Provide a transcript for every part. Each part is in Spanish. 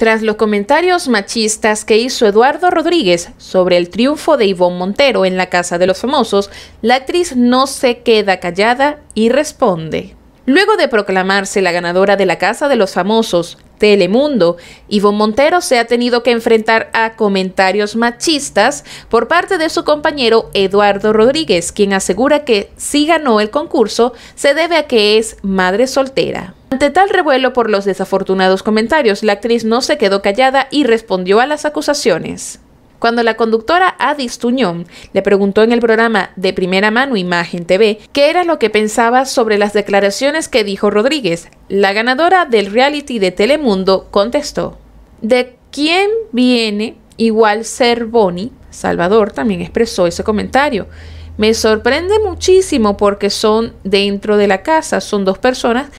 Tras los comentarios machistas que hizo Eduardo Rodríguez sobre el triunfo de Ivonne Montero en la Casa de los Famosos, la actriz no se queda callada y responde. Luego de proclamarse la ganadora de la Casa de los Famosos, Telemundo, Ivonne Montero se ha tenido que enfrentar a comentarios machistas por parte de su compañero Eduardo Rodríguez, quien asegura que si ganó el concurso se debe a que es madre soltera. Ante tal revuelo por los desafortunados comentarios, la actriz no se quedó callada y respondió a las acusaciones. Cuando la conductora Adis Tuñón le preguntó en el programa de primera mano Imagen TV qué era lo que pensaba sobre las declaraciones que dijo Rodríguez, la ganadora del reality de Telemundo contestó, ¿de quién viene igual ser Bonnie? Salvador también expresó ese comentario. Me sorprende muchísimo porque son dentro de la casa, son dos personas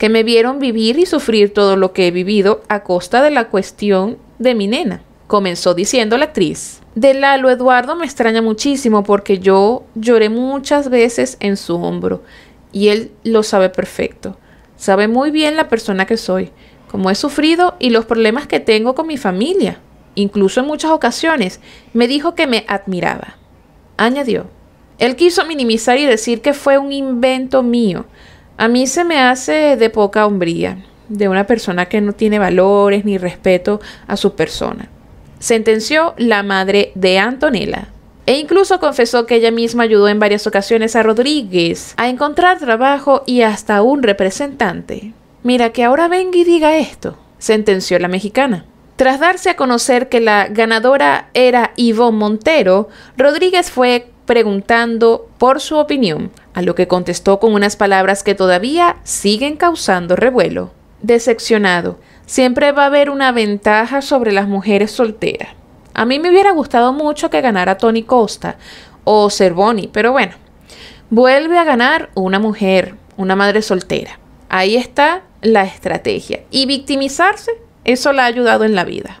que me vieron vivir y sufrir todo lo que he vivido a costa de la cuestión de mi nena, comenzó diciendo la actriz. De Lalo Eduardo me extraña muchísimo porque yo lloré muchas veces en su hombro y él lo sabe perfecto. Sabe muy bien la persona que soy, cómo he sufrido y los problemas que tengo con mi familia. Incluso en muchas ocasiones me dijo que me admiraba. Añadió. Él quiso minimizar y decir que fue un invento mío, a mí se me hace de poca hombría, de una persona que no tiene valores ni respeto a su persona. Sentenció la madre de Antonella, e incluso confesó que ella misma ayudó en varias ocasiones a Rodríguez a encontrar trabajo y hasta un representante. Mira que ahora venga y diga esto, sentenció la mexicana. Tras darse a conocer que la ganadora era Ivonne Montero, Rodríguez fue preguntando por su opinión, a lo que contestó con unas palabras que todavía siguen causando revuelo. Decepcionado, siempre va a haber una ventaja sobre las mujeres solteras. A mí me hubiera gustado mucho que ganara Tony Costa o Cervoni, pero bueno, vuelve a ganar una mujer, una madre soltera. Ahí está la estrategia. Y victimizarse, eso la ha ayudado en la vida.